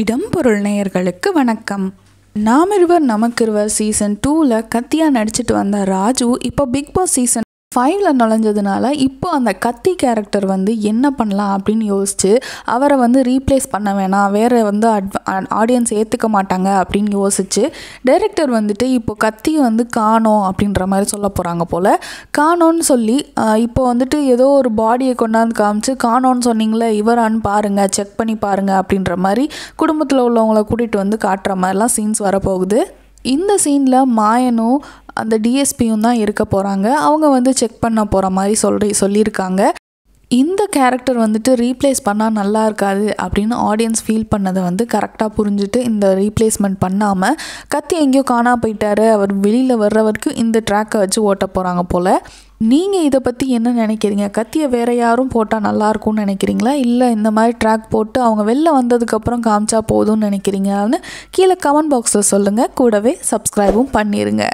இடம் பொருள் நேயர்களுக்கு வணக்கம் நாம் இருவர் நமக்கு இருவர் சீசன் டூவில் கத்தியாக நடிச்சிட்டு வந்த ராஜு இப்போ பிக் பாஸ் சீசன் ஃபைவ்ல நுழைஞ்சதுனால இப்போ அந்த கத்தி கேரக்டர் வந்து என்ன பண்ணலாம் அப்படின்னு யோசித்து அவரை வந்து ரீப்ளேஸ் பண்ண வேணாம் வேறு வந்து ஆடியன்ஸ் ஏற்றுக்க மாட்டாங்க அப்படின்னு யோசிச்சு டைரக்டர் வந்துட்டு இப்போ கத்தியை வந்து காணோம் அப்படின்ற மாதிரி சொல்ல போகிறாங்க போல் காணோன்னு சொல்லி இப்போ வந்துட்டு ஏதோ ஒரு பாடியை கொண்டாந்து காமிச்சு காணோன்னு சொன்னீங்களே இவரான்னு பாருங்கள் செக் பண்ணி பாருங்க அப்படின்ற மாதிரி குடும்பத்தில் உள்ளவங்கள கூட்டிகிட்டு வந்து காட்டுற மாதிரிலாம் சீன்ஸ் வரப்போகுது இந்த சீனில் மாயனும் அந்த டிஎஸ்பியும் தான் இருக்க போகிறாங்க அவங்க வந்து செக் பண்ண போகிற மாதிரி சொல்கிற சொல்லியிருக்காங்க இந்த கேரக்டர் வந்துட்டு ரீப்ளேஸ் பண்ணால் நல்லா இருக்காது அப்படின்னு ஆடியன்ஸ் ஃபீல் பண்ணதை வந்து கரெக்டாக புரிஞ்சுட்டு இந்த ரீப்ளேஸ்மெண்ட் பண்ணாமல் கத்தி எங்கேயோ காணா போயிட்டாரு அவர் வெளியில் வர்ற வரைக்கும் இந்த ட்ராக்கை வச்சு ஓட்ட போகிறாங்க போல் நீங்கள் இதை பற்றி என்ன நினைக்கிறீங்க கத்தியை வேறு யாரும் போட்டால் நல்லாயிருக்கும்னு நினைக்கிறீங்களா இல்லை இந்த மாதிரி ட்ராக் போட்டு அவங்க வெளில வந்ததுக்கப்புறம் காமிச்சா போதும்னு நினைக்கிறீங்களான்னு கீழே கமெண்ட் பாக்ஸில் சொல்லுங்கள் கூடவே சப்ஸ்கிரைபும் பண்ணிடுங்க